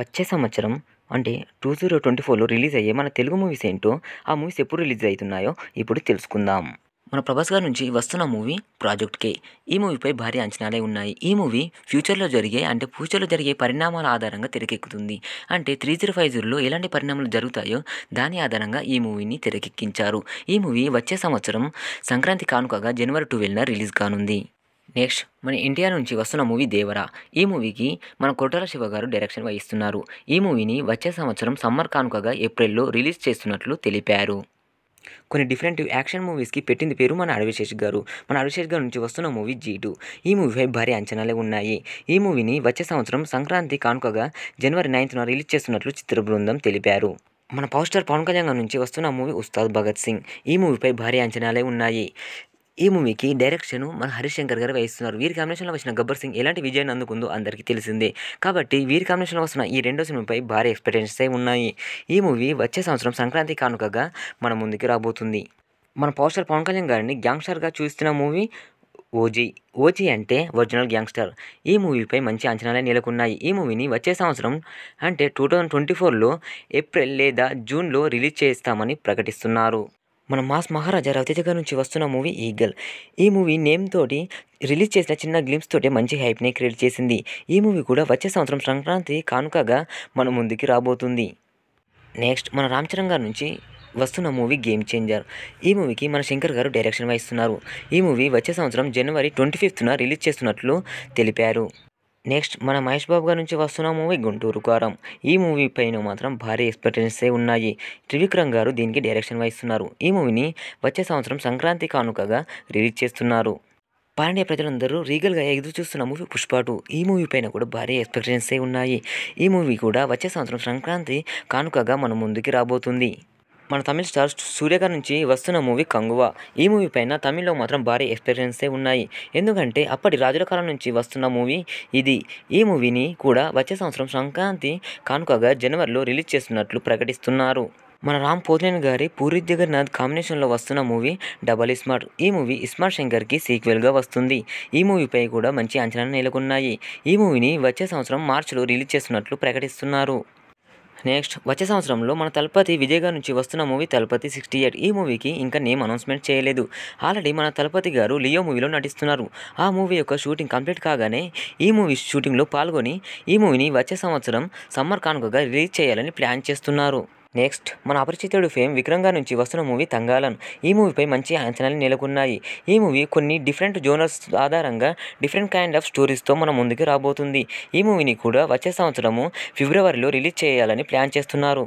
వచ్చే సంవత్సరం అంటే టూ జీరో ట్వంటీ ఫోర్లో రిలీజ్ అయ్యే మన తెలుగు మూవీస్ ఏంటో ఆ మూవీస్ ఎప్పుడు రిలీజ్ అవుతున్నాయో ఇప్పుడు తెలుసుకుందాం మన ప్రభాస్ గారి నుంచి వస్తున్న మూవీ ప్రాజెక్ట్ కే ఈ మూవీపై భారీ అంచనాలే ఉన్నాయి ఈ మూవీ ఫ్యూచర్లో జరిగే అంటే ఫ్యూచర్లో జరిగే పరిణామాల ఆధారంగా తెరకెక్కుతుంది అంటే త్రీ జీరో ఫైవ్ జీరోలో ఎలాంటి పరిణామాలు జరుగుతాయో దాని ఆధారంగా ఈ మూవీని తెరకెక్కించారు ఈ మూవీ వచ్చే సంవత్సరం సంక్రాంతి కానుకగా జనవరి ట్వెల్వ్న రిలీజ్ కానుంది నెక్స్ట్ మన ఇండియా నుంచి వస్తున్న మూవీ దేవరా ఈ మూవీకి మన కొట్టాల శివ గారు డైరెక్షన్ వహిస్తున్నారు ఈ మూవీని వచ్చే సంవత్సరం సమ్మర్ కానుకగా ఏప్రిల్లో రిలీజ్ చేస్తున్నట్లు తెలిపారు కొన్ని డిఫరెంట్ యాక్షన్ మూవీస్కి పెట్టింది పేరు మన అడవిశేష్ గారు మన అడవిశేష్ గారు నుంచి వస్తున్న మూవీ జీటు ఈ మూవీపై భారీ అంచనాలే ఉన్నాయి ఈ మూవీని వచ్చే సంవత్సరం సంక్రాంతి కానుకగా జనవరి నైన్త్న రిలీజ్ చేస్తున్నట్లు చిత్ర బృందం తెలిపారు మన పవర్ స్టార్ పవన్ కళ్యాణ్ నుంచి వస్తున్న మూవీ ఉస్తాద్ భగత్ సింగ్ ఈ మూవీపై భారీ అంచనాలే ఉన్నాయి ఈ మూవీకి డైరెక్షన్ మన హరిశంకర్ గారు వేయిస్తున్నారు వీరి కాంబినేషన్లో వచ్చిన గబ్బర్ సింగ్ ఎలాంటి విజయాన్ని అందుకుందో అందరికీ తెలిసిందే కాబట్టి వీరి కాంబినేషన్లో వస్తున్న ఈ రెండో సినిమాపై భారీ ఎక్స్పెక్టేషన్స్ ఉన్నాయి ఈ మూవీ వచ్చే సంవత్సరం సంక్రాంతి కానుకగా మన ముందుకు రాబోతుంది మన పోస్టర్ పవన్ కళ్యాణ్ గారిని గ్యాంగ్స్టర్గా చూస్తున్న మూవీ ఓజీ ఓజీ అంటే ఒరిజినల్ గ్యాంగ్స్టర్ ఈ మూవీపై మంచి అంచనాలే నెలకొన్నాయి ఈ మూవీని వచ్చే సంవత్సరం అంటే టూ థౌజండ్ ట్వంటీ ఫోర్లో ఏప్రిల్ లేదా జూన్లో రిలీజ్ చేస్తామని ప్రకటిస్తున్నారు మన మాస్ మహారాజా రవితేజ గారి నుంచి వస్తున్న మూవీ ఈగల్ ఈ మూవీ నేమ్ తోటి రిలీజ్ చేసిన చిన్న గ్లిమ్స్ తోటి మంచి హైప్ని క్రియేట్ చేసింది ఈ మూవీ కూడా వచ్చే సంవత్సరం సంక్రాంతి కానుకగా మన ముందుకి రాబోతుంది నెక్స్ట్ మన రామ్ చరణ్ గారి నుంచి వస్తున్న మూవీ గేమ్ చేంజర్ ఈ మూవీకి మన శంకర్ గారు డైరెక్షన్ వహిస్తున్నారు ఈ మూవీ వచ్చే సంవత్సరం జనవరి ట్వంటీ ఫిఫ్త్న రిలీజ్ చేస్తున్నట్లు తెలిపారు నెక్స్ట్ మన మహేష్ బాబు గారి నుంచి వస్తున్న మూవీ గుంటూరు కారం ఈ మూవీ పైన మాత్రం భారీ ఎక్స్పెక్టెన్సే ఉన్నాయి త్రివిక్రమ్ గారు దీనికి డైరెక్షన్ వహిస్తున్నారు ఈ మూవీని వచ్చే సంవత్సరం సంక్రాంతి కానుకగా రిలీజ్ చేస్తున్నారు పాండ్య ప్రజలందరూ రీగల్గా ఎదురు చూస్తున్న మూవీ పుష్పాటు ఈ మూవీ పైన కూడా భారీ ఎక్స్పెక్టెన్సే ఉన్నాయి ఈ మూవీ కూడా వచ్చే సంవత్సరం సంక్రాంతి కానుకగా మన ముందుకి రాబోతుంది మన తమిళ స్టార్ సూర్యగారి నుంచి వస్తున్న మూవీ కంగువ ఈ మూవీ పైన తమిళ్లో మాత్రం భారీ ఎక్స్పీరియన్సే ఉన్నాయి ఎందుకంటే అప్పటి రాజుల కాలం నుంచి వస్తున్న మూవీ ఇది ఈ మూవీని కూడా వచ్చే సంవత్సరం సంక్రాంతి కానుకగా జనవరిలో రిలీజ్ చేస్తున్నట్లు ప్రకటిస్తున్నారు మన రామ్ పోత్లేని గారి పూరి జగన్నాథ్ కాంబినేషన్లో వస్తున్న మూవీ డబల్ ఇస్మార్ట్ ఈ మూవీ ఇస్మార్ట్ శంకర్కి సీక్వెల్గా వస్తుంది ఈ మూవీపై కూడా మంచి అంచనా నెలకొన్నాయి ఈ మూవీని వచ్చే సంవత్సరం మార్చిలో రిలీజ్ చేస్తున్నట్లు ప్రకటిస్తున్నారు నెక్స్ట్ వచ్చే సంవత్సరంలో మన తలపతి విజయగా నుంచి వస్తున్న మూవీ తలపతి సిక్స్టీ ఎయిట్ ఈ మూవీకి ఇంకా నేమ్ అనౌన్స్మెంట్ చేయలేదు ఆల్రెడీ మన తలపతి గారు లియో మూవీలో నటిస్తున్నారు ఆ మూవీ యొక్క షూటింగ్ కంప్లీట్ కాగానే ఈ మూవీ షూటింగ్లో పాల్గొని ఈ మూవీని వచ్చే సంవత్సరం సమ్మర్ కానుకగా రిలీజ్ చేయాలని ప్లాన్ చేస్తున్నారు నెక్స్ట్ మన అపరిచితుడు ఫేమ్ విక్రమ్ గారి నుంచి వస్తున్న మూవీ తంగాలన్ ఈ మూవీపై మంచి అంచనాలు నెలకొన్నాయి ఈ మూవీ కొన్ని డిఫరెంట్ జోనర్స్ ఆధారంగా డిఫరెంట్ కైండ్ ఆఫ్ స్టోరీస్తో మన ముందుకు రాబోతుంది ఈ మూవీని కూడా వచ్చే సంవత్సరము ఫిబ్రవరిలో రిలీజ్ చేయాలని ప్లాన్ చేస్తున్నారు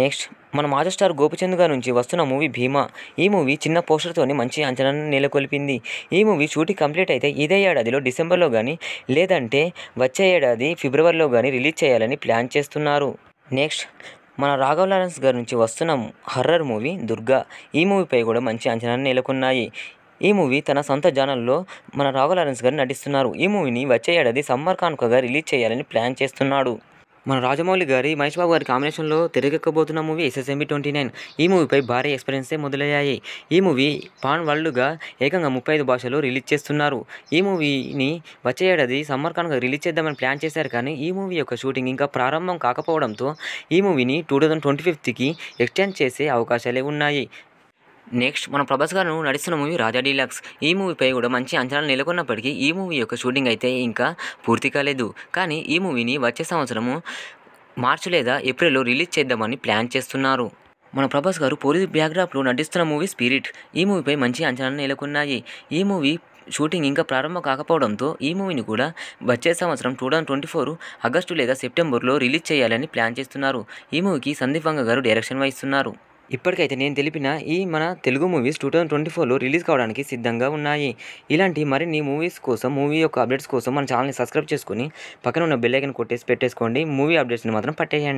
నెక్స్ట్ మన మాజర్ స్టార్ గోపిచంద్ గారి నుంచి వస్తున్న మూవీ భీమా ఈ మూవీ చిన్న పోస్టర్తోనే మంచి అంచనాను నెలకొల్పింది ఈ మూవీ షూటింగ్ కంప్లీట్ అయితే ఇదే ఏడాదిలో డిసెంబర్లో కానీ లేదంటే వచ్చే ఏడాది ఫిబ్రవరిలో కానీ రిలీజ్ చేయాలని ప్లాన్ చేస్తున్నారు నెక్స్ట్ మన రాఘవ్ లారెన్స్ గారి నుంచి వస్తున్న హర్రర్ మూవీ దుర్గా ఈ మూవీపై కూడా మంచి అంచనాలు నెలకొన్నాయి ఈ మూవీ తన సొంత జానల్లో మన రాఘవ్ లారెన్స్ గారు నటిస్తున్నారు ఈ మూవీని వచ్చే ఏడాది సమ్మర్ కానుకగా రిలీజ్ చేయాలని ప్లాన్ చేస్తున్నాడు మన రాజమౌళి గారి మహేష్ బాబు గారి కాంబినేషన్లో తిరగక్కబోతున్న మూవీ ఎస్ఎస్ఎంబి ట్వంటీ నైన్ ఈ మూవీపై భారీ ఎక్స్పీరియన్సే మొదలయ్యాయి ఈ మూవీ పాన్ వరల్డ్గా ఏకంగా ముప్పై ఐదు భాషలో రిలీజ్ చేస్తున్నారు ఈ మూవీని వచ్చే ఏడాది సమ్మర్ కానుక రిలీజ్ చేద్దామని ప్లాన్ చేశారు కానీ ఈ మూవీ యొక్క షూటింగ్ ఇంకా ప్రారంభం కాకపోవడంతో ఈ మూవీని టూ థౌజండ్ ట్వంటీ ఫిఫ్త్కి ఎక్స్టెండ్ చేసే అవకాశాలే ఉన్నాయి నెక్స్ట్ మన ప్రభాస్ గారు నడుస్తున్న మూవీ రాజా డీలాక్స్ ఈ మూవీపై కూడా మంచి అంచనాలు నెలకొన్నప్పటికీ ఈ మూవీ యొక్క షూటింగ్ అయితే ఇంకా పూర్తి కాలేదు కానీ ఈ మూవీని వచ్చే సంవత్సరము మార్చి లేదా ఏప్రిల్లో రిలీజ్ చేద్దామని ప్లాన్ చేస్తున్నారు మన ప్రభాస్ గారు పోలీస్ బ్యాక్డ్రాప్లో నటిస్తున్న మూవీ స్పిరిట్ ఈ మూవీపై మంచి అంచనాలు నెలకొన్నాయి ఈ మూవీ షూటింగ్ ఇంకా ప్రారంభం కాకపోవడంతో ఈ మూవీని కూడా వచ్చే సంవత్సరం two thousand twenty four August లేదా సెప్టెంబర్లో రిలీజ్ చేయాలని ప్లాన్ చేస్తున్నారు ఈ మూవీకి సందీప్ వంగ గారు డైరెక్షన్ వహిస్తున్నారు ఇప్పటికైతే నేను తెలిపిన ఈ మన Telugu movies two thousand twenty ఫోర్లో రిలీజ్ కావడానికి సిద్ధంగా ఉన్నాయి ఇలాంటి మరిన్ని మూవీస్ కోసం మూవీ యొక్క అప్డేట్స్ కోసం మన ఛానల్ని సబ్స్క్రైబ్ చేసుకుని పక్కన ఉన్న బెల్లైకన్ కొట్టేసి పెట్టేసుకోండి మూవీ అప్డేట్స్ని మాత్రం పట్టేయండి